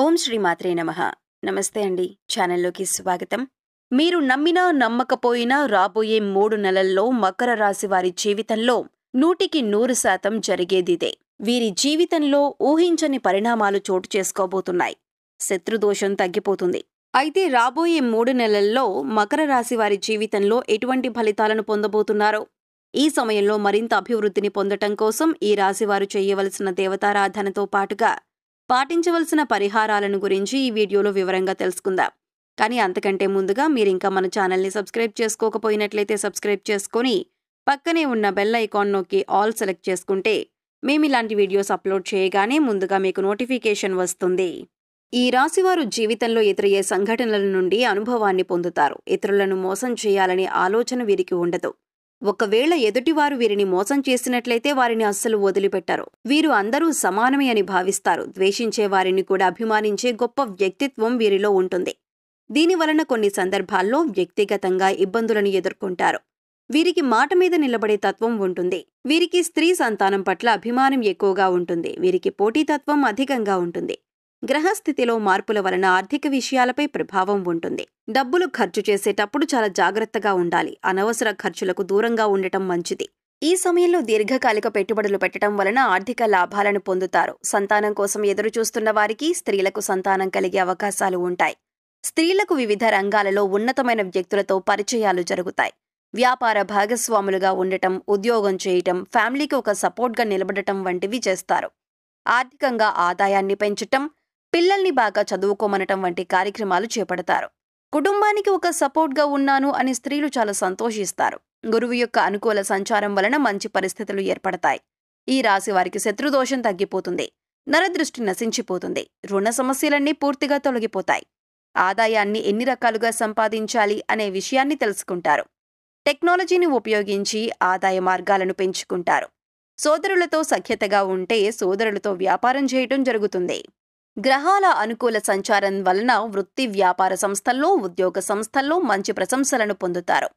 ఓం శ్రీ మాత్రే నమ నమస్తే అండి ఛానల్లోకి స్వాగతం మీరు నమ్మినా నమ్మకపోయినా రాబోయే మూడు నెలల్లో మకర రాశి వారి జీవితంలో నూటికి నూరు శాతం జరిగేదిదే వీరి జీవితంలో ఊహించని పరిణామాలు చోటు చేసుకోబోతున్నాయి శత్రుదోషం తగ్గిపోతుంది అయితే రాబోయే మూడు నెలల్లో మకర రాశి వారి జీవితంలో ఎటువంటి ఫలితాలను పొందబోతున్నారో ఈ సమయంలో మరింత అభివృద్ధిని పొందటం కోసం ఈ రాశివారు చేయవలసిన దేవతారాధనతో పాటుగా పాటించవలసిన పరిహారాలను గురించి ఈ వీడియోలో వివరంగా తెలుసుకుందాం కానీ అంతకంటే ముందుగా మీరు ఇంకా మన ఛానల్ని సబ్స్క్రైబ్ చేసుకోకపోయినట్లయితే సబ్స్క్రైబ్ చేసుకొని పక్కనే ఉన్న బెల్ ఐకాన్ నొక్కి ఆల్ సెలెక్ట్ చేసుకుంటే మేము ఇలాంటి వీడియోస్ అప్లోడ్ చేయగానే ముందుగా మీకు నోటిఫికేషన్ వస్తుంది ఈ రాశివారు జీవితంలో ఎదురయ్యే సంఘటనల నుండి అనుభవాన్ని పొందుతారు ఇతరులను మోసం చేయాలనే ఆలోచన వీరికి ఉండదు ఒకవేళ ఎదుటివారు వీరిని మోసం చేసినట్లయితే వారిని అస్సలు వదిలిపెట్టారు వీరు అందరూ సమానమే అని భావిస్తారు ద్వేషించే వారిని కూడా అభిమానించే గొప్ప వ్యక్తిత్వం వీరిలో ఉంటుంది దీనివలన కొన్ని సందర్భాల్లో వ్యక్తిగతంగా ఇబ్బందులను ఎదుర్కొంటారు వీరికి మాట మీద నిలబడే తత్వం ఉంటుంది వీరికి స్త్రీ సంతానం పట్ల అభిమానం ఎక్కువగా ఉంటుంది వీరికి పోటీతత్వం అధికంగా ఉంటుంది గ్రహస్థితిలో మార్పుల వలన ఆర్థిక విషయాలపై ప్రభావం ఉంటుంది డబ్బులు ఖర్చు చేసేటప్పుడు చాలా జాగ్రత్తగా ఉండాలి అనవసర ఖర్చులకు దూరంగా ఉండటం మంచిది ఈ సమయంలో దీర్ఘకాలిక పెట్టుబడులు పెట్టడం వలన ఆర్థిక లాభాలను పొందుతారు సంతానం కోసం ఎదురు చూస్తున్న వారికి స్త్రీలకు సంతానం కలిగే అవకాశాలు ఉంటాయి స్త్రీలకు వివిధ రంగాలలో ఉన్నతమైన వ్యక్తులతో పరిచయాలు జరుగుతాయి వ్యాపార భాగస్వాములుగా ఉండటం ఉద్యోగం చేయటం ఫ్యామిలీకి ఒక సపోర్ట్గా నిలబడటం వంటివి చేస్తారు ఆర్థికంగా ఆదాయాన్ని పెంచటం పిల్లల్ని బాగా చదువుకోమనటం వంటి కార్యక్రమాలు చేపడతారు కుటుంబానికి ఒక సపోర్ట్గా ఉన్నాను అని స్త్రీలు చాలా సంతోషిస్తారు గురువు యొక్క అనుకూల సంచారం వలన మంచి పరిస్థితులు ఏర్పడతాయి ఈ రాశి వారికి శత్రుదోషం తగ్గిపోతుంది నరదృష్టి నశించిపోతుంది రుణ సమస్యలన్నీ పూర్తిగా తొలగిపోతాయి ఆదాయాన్ని ఎన్ని రకాలుగా సంపాదించాలి అనే విషయాన్ని తెలుసుకుంటారు టెక్నాలజీని ఉపయోగించి ఆదాయ మార్గాలను పెంచుకుంటారు సోదరులతో సఖ్యతగా ఉంటే సోదరులతో వ్యాపారం చేయటం జరుగుతుంది గ్రహాల అనుకూల సంచారం వలన వృత్తి వ్యాపార సంస్థల్లో ఉద్యోగ సంస్థల్లో మంచి ప్రశంసలను పొందుతారు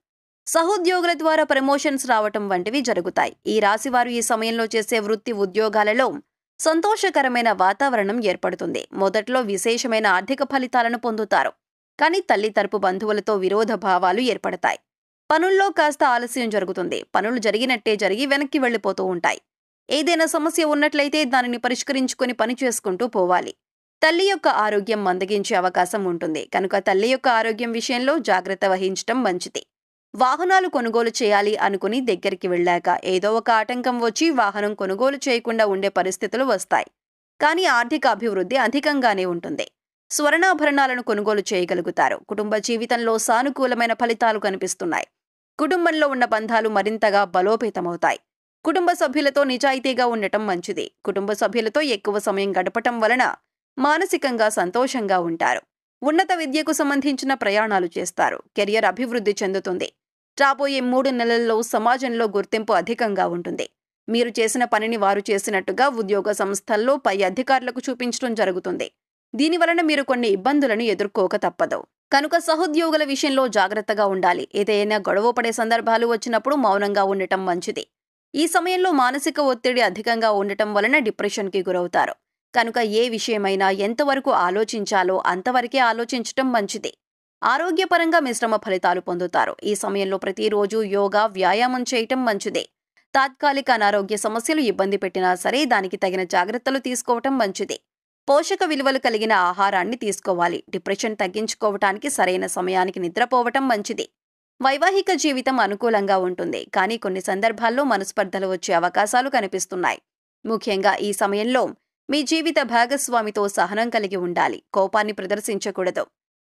సహోద్యోగుల ద్వారా ప్రమోషన్స్ రావటం వంటివి జరుగుతాయి ఈ రాశివారు ఈ సమయంలో చేసే వృత్తి ఉద్యోగాలలో సంతోషకరమైన వాతావరణం ఏర్పడుతుంది మొదట్లో విశేషమైన ఆర్థిక ఫలితాలను పొందుతారు కానీ తల్లి తరపు బంధువులతో విరోధ భావాలు ఏర్పడతాయి పనుల్లో కాస్త ఆలస్యం జరుగుతుంది పనులు జరిగినట్టే జరిగి వెనక్కి వెళ్ళిపోతూ ఉంటాయి ఏదైనా సమస్య ఉన్నట్లయితే దానిని పరిష్కరించుకుని పని చేసుకుంటూ పోవాలి తల్లి యొక్క ఆరోగ్యం మందగించే అవకాశం ఉంటుంది కనుక తల్లి యొక్క ఆరోగ్యం విషయంలో జాగ్రత్త వహించటం మంచిది వాహనాలు కొనుగోలు చేయాలి అనుకుని దగ్గరికి వెళ్ళాక ఏదో ఒక ఆటంకం వచ్చి వాహనం కొనుగోలు చేయకుండా ఉండే పరిస్థితులు వస్తాయి కానీ ఆర్థిక అభివృద్ధి అధికంగానే ఉంటుంది స్వర్ణాభరణాలను కొనుగోలు చేయగలుగుతారు కుటుంబ జీవితంలో సానుకూలమైన ఫలితాలు కనిపిస్తున్నాయి కుటుంబంలో ఉన్న బంధాలు మరింతగా బలోపేతమవుతాయి కుటుంబ సభ్యులతో నిజాయితీగా ఉండటం మంచిది కుటుంబ సభ్యులతో ఎక్కువ సమయం గడపటం వలన మానసికంగా సంతోషంగా ఉంటారు ఉన్నత విద్యకు సంబంధించిన ప్రయాణాలు చేస్తారు కెరియర్ అభివృద్ధి చెందుతుంది రాబోయే మూడు నెలల్లో సమాజంలో గుర్తింపు అధికంగా ఉంటుంది మీరు చేసిన పనిని వారు చేసినట్టుగా ఉద్యోగ సంస్థల్లో పై అధికారులకు చూపించడం జరుగుతుంది దీనివలన మీరు కొన్ని ఇబ్బందులను ఎదుర్కోక తప్పదు కనుక సహోద్యోగుల విషయంలో జాగ్రత్తగా ఉండాలి ఏదైనా గొడవ పడే సందర్భాలు వచ్చినప్పుడు మౌనంగా ఉండటం మంచిది ఈ సమయంలో మానసిక ఒత్తిడి అధికంగా ఉండటం వలన డిప్రెషన్కి గురవుతారు కనుక ఏ విషయమైనా ఎంతవరకు ఆలోచించాలో అంతవరకే ఆలోచించటం మంచిది ఆరోగ్యపరంగా మిశ్రమ ఫలితాలు పొందుతారు ఈ సమయంలో ప్రతిరోజు యోగా వ్యాయామం చేయటం మంచిదే తాత్కాలిక అనారోగ్య సమస్యలు ఇబ్బంది పెట్టినా సరే దానికి తగిన జాగ్రత్తలు తీసుకోవటం మంచిది పోషక విలువలు కలిగిన ఆహారాన్ని తీసుకోవాలి డిప్రెషన్ తగ్గించుకోవటానికి సరైన సమయానికి నిద్రపోవటం మంచిది వైవాహిక జీవితం అనుకూలంగా ఉంటుంది కానీ కొన్ని సందర్భాల్లో మనస్పర్ధలు వచ్చే అవకాశాలు కనిపిస్తున్నాయి ముఖ్యంగా ఈ సమయంలో మీ జీవిత భాగస్వామితో సహనం కలిగి ఉండాలి కోపాన్ని ప్రదర్శించకూడదు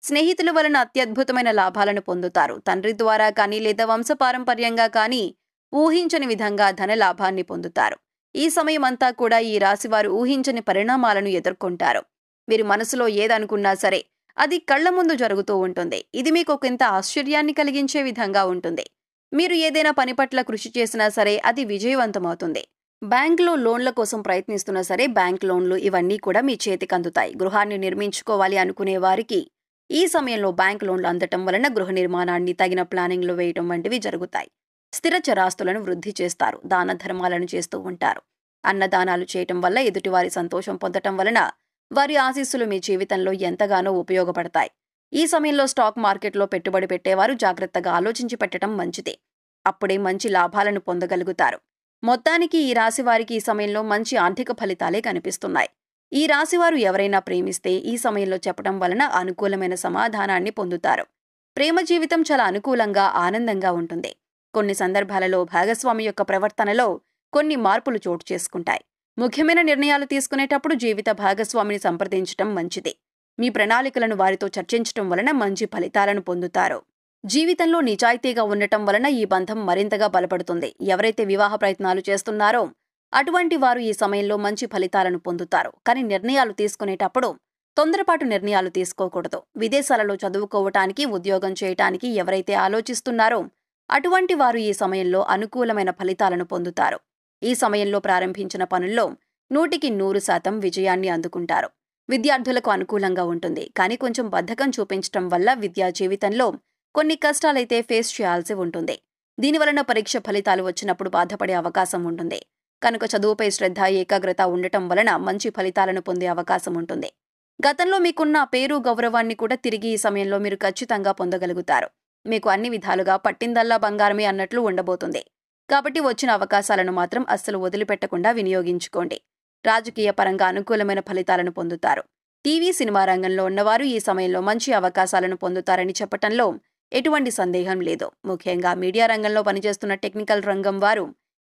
స్నేహితుల వలన అత్యద్భుతమైన లాభాలను పొందుతారు తండ్రి ద్వారా కానీ లేదా వంశపారంపర్యంగా కానీ ఊహించని విధంగా ధన లాభాన్ని పొందుతారు ఈ సమయమంతా కూడా ఈ రాశివారు ఊహించని పరిణామాలను ఎదుర్కొంటారు మీరు మనసులో ఏదనుకున్నా సరే అది కళ్ల ముందు జరుగుతూ ఉంటుంది ఇది మీకు కొంత ఆశ్చర్యాన్ని కలిగించే విధంగా ఉంటుంది మీరు ఏదైనా పని పట్ల కృషి చేసినా సరే అది విజయవంతమవుతుంది బ్యాంకులో లోన్ల కోసం ప్రయత్నిస్తున్నా సరే బ్యాంక్ లోన్లు ఇవన్నీ కూడా మీ చేతికి అందుతాయి గృహాన్ని నిర్మించుకోవాలి అనుకునే వారికి ఈ సమయంలో బ్యాంక్ లోన్లు అందటం వలన గృహ నిర్మాణాన్ని తగిన ప్లానింగ్లో వేయటం వంటివి జరుగుతాయి స్థిర చరాస్తులను వృద్ధి చేస్తారు దాన ధర్మాలను చేస్తూ ఉంటారు అన్నదానాలు చేయటం వల్ల ఎదుటివారి సంతోషం పొందటం వలన వారి ఆశీస్సులు మీ జీవితంలో ఎంతగానో ఉపయోగపడతాయి ఈ సమయంలో స్టాక్ మార్కెట్లో పెట్టుబడి పెట్టేవారు జాగ్రత్తగా ఆలోచించి పెట్టడం మంచిదే అప్పుడే మంచి లాభాలను పొందగలుగుతారు మొత్తానికి ఈ రాశివారికి ఈ సమయంలో మంచి ఆర్థిక ఫలితాలే కనిపిస్తున్నాయి ఈ రాశివారు ఎవరైనా ప్రేమిస్తే ఈ సమయంలో చెప్పడం వలన అనుకూలమైన సమాధానాన్ని పొందుతారు ప్రేమ జీవితం చాలా అనుకూలంగా ఆనందంగా ఉంటుంది కొన్ని సందర్భాలలో భాగస్వామి యొక్క ప్రవర్తనలో కొన్ని మార్పులు చోటు చేసుకుంటాయి ముఖ్యమైన నిర్ణయాలు తీసుకునేటప్పుడు జీవిత భాగస్వామిని సంప్రదించటం మంచిది మీ ప్రణాళికలను వారితో చర్చించటం వలన మంచి ఫలితాలను పొందుతారు జీవితంలో నిజాయితీగా ఉండటం వలన ఈ బంధం మరింతగా బలపడుతుంది ఎవరైతే వివాహ ప్రయత్నాలు చేస్తున్నారో అటువంటి వారు ఈ సమయంలో మంచి ఫలితాలను పొందుతారు కానీ నిర్ణయాలు తీసుకునేటప్పుడు తొందరపాటు నిర్ణయాలు తీసుకోకూడదు విదేశాలలో చదువుకోవటానికి ఉద్యోగం చేయటానికి ఎవరైతే ఆలోచిస్తున్నారో అటువంటి వారు ఈ సమయంలో అనుకూలమైన ఫలితాలను పొందుతారు ఈ సమయంలో ప్రారంభించిన పనుల్లో నూటికి నూరు శాతం విజయాన్ని అందుకుంటారు విద్యార్థులకు అనుకూలంగా ఉంటుంది కానీ కొంచెం బద్ధకం చూపించటం వల్ల విద్యా జీవితంలో కొన్ని కష్టాలైతే ఫేస్ చేయాల్సి ఉంటుంది దీనివలన పరీక్ష ఫలితాలు వచ్చినప్పుడు బాధపడే అవకాశం ఉంటుంది కనుక చదువుపై శ్రద్ధ ఏకాగ్రత ఉండటం వలన మంచి ఫలితాలను పొందే అవకాశం ఉంటుంది గతంలో మీకున్న పేరు గౌరవాన్ని కూడా తిరిగి ఈ సమయంలో మీరు ఖచ్చితంగా పొందగలుగుతారు మీకు అన్ని విధాలుగా పట్టిందల్లా బంగారమే అన్నట్లు ఉండబోతుంది కాబట్టి వచ్చిన అవకాశాలను మాత్రం అస్సలు వదిలిపెట్టకుండా వినియోగించుకోండి రాజకీయ పరంగా అనుకూలమైన ఫలితాలను పొందుతారు టీవీ సినిమా రంగంలో ఉన్నవారు ఈ సమయంలో మంచి అవకాశాలను పొందుతారని చెప్పటంలో ఎటువంటి సందేహం లేదు ముఖ్యంగా మీడియా రంగంలో పనిచేస్తున్న టెక్నికల్ రంగం వారు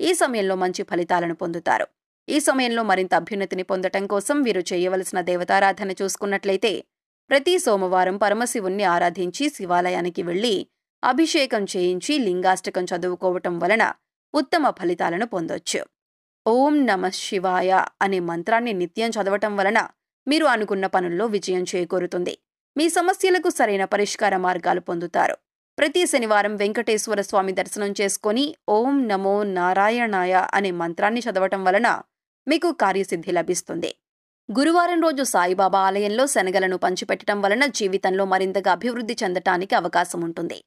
ఈ సమయంలో మంచి ఫలితాలను పొందుతారు ఈ సమయంలో మరింత అభ్యున్నతిని పొందటం కోసం వీరు చేయవలసిన దేవతారాధన చూసుకున్నట్లయితే ప్రతి సోమవారం పరమశివుణ్ణి ఆరాధించి శివాలయానికి వెళ్ళి అభిషేకం చేయించి లింగాష్టకం చదువుకోవటం వలన ఉత్తమ ఫలితాలను పొందొచ్చు ఓం నమ శివాయ అనే మంత్రాన్ని నిత్యం చదవటం వలన మీరు అనుకున్న పనుల్లో విజయం చేకూరుతుంది మీ సమస్యలకు సరైన పరిష్కార మార్గాలు పొందుతారు ప్రతి శనివారం వెంకటేశ్వర స్వామి దర్శనం చేసుకొని ఓం నమో నారాయణాయ అనే మంత్రాన్ని చదవటం వలన మీకు కార్యసిద్ధి లభిస్తుంది గురువారం రోజు సాయిబాబా ఆలయంలో శనగలను పంచిపెట్టడం వలన జీవితంలో మరింతగా అభివృద్ధి చెందటానికి అవకాశం ఉంటుంది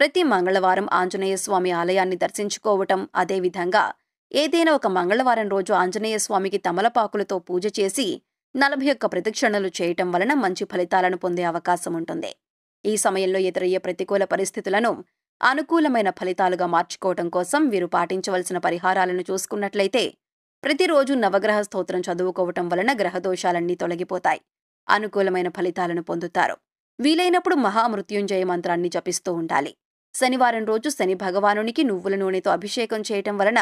ప్రతి మంగళవారం ఆంజనేయ స్వామి ఆలయాన్ని దర్శించుకోవటం అదేవిధంగా ఏదైనా ఒక మంగళవారం రోజు ఆంజనేయ స్వామికి తమలపాకులతో పూజ చేసి నలభై ఒక్క ప్రతిక్షణలు చేయటం వలన మంచి ఫలితాలను పొందే అవకాశం ఉంటుంది ఈ సమయంలో ఎదురయ్యే ప్రతికూల పరిస్థితులను అనుకూలమైన ఫలితాలుగా మార్చుకోవటం కోసం వీరు పాటించవలసిన పరిహారాలను చూసుకున్నట్లయితే ప్రతిరోజు నవగ్రహ స్తోత్రం చదువుకోవటం వలన గ్రహదోషాలన్నీ తొలగిపోతాయి అనుకూలమైన ఫలితాలను పొందుతారు వీలైనప్పుడు మహామృత్యుంజయ మంత్రాన్ని జపిస్తూ ఉండాలి శనివారం రోజు శని భగవానునికి నువ్వుల నూనెతో అభిషేకం చేయటం వలన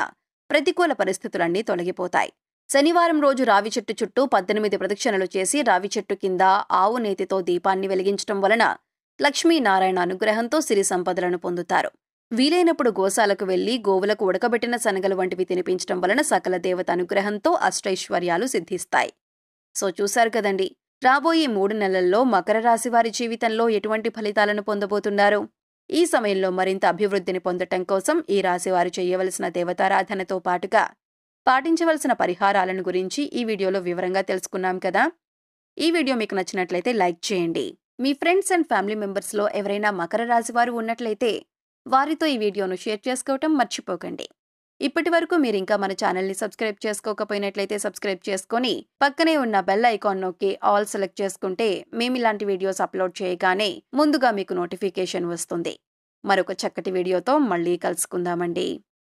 ప్రతికూల పరిస్థితులన్నీ తొలగిపోతాయి శనివారం రోజు రావి చెట్టు చుట్టూ పద్దెనిమిది ప్రదక్షిణలు చేసి రావి చెట్టు కింద ఆవు నేతితో దీపాన్ని వెలిగించడం వలన లక్ష్మీనారాయణ అనుగ్రహంతో సిరి సంపదలను పొందుతారు వీలైనప్పుడు గోశాలకు వెళ్లి గోవులకు ఉడకబెట్టిన శనగలు వంటివి తినిపించడం వలన సకల దేవత అనుగ్రహంతో అష్టైశ్వర్యాలు సిద్ధిస్తాయి సో చూశారు కదండి రాబోయే మూడు నెలల్లో మకర రాశి వారి జీవితంలో ఎటువంటి ఫలితాలను పొందబోతున్నారు ఈ సమయంలో మరింత అభివృద్ధిని పొందటం కోసం ఈ రాశివారు చేయవలసిన దేవతారాధనతో పాటుగా పాటించవలసిన పరిహారాలను గురించి ఈ వీడియోలో వివరంగా తెలుసుకున్నాం కదా ఈ వీడియో మీకు నచ్చినట్లయితే లైక్ చేయండి మీ ఫ్రెండ్స్ అండ్ ఫ్యామిలీ మెంబర్స్లో ఎవరైనా మకర రాశి వారు ఉన్నట్లయితే వారితో ఈ వీడియోను షేర్ చేసుకోవటం మర్చిపోకండి ఇప్పటి వరకు మీరు ఇంకా మన ఛానల్ని సబ్స్క్రైబ్ చేసుకోకపోయినట్లయితే సబ్స్క్రైబ్ చేసుకొని పక్కనే ఉన్న బెల్ ఐకాన్ నొక్కి ఆల్ సెలెక్ట్ చేసుకుంటే మేము ఇలాంటి వీడియోస్ అప్లోడ్ చేయగానే ముందుగా మీకు నోటిఫికేషన్ వస్తుంది మరొక చక్కటి వీడియోతో మళ్ళీ కలుసుకుందామండి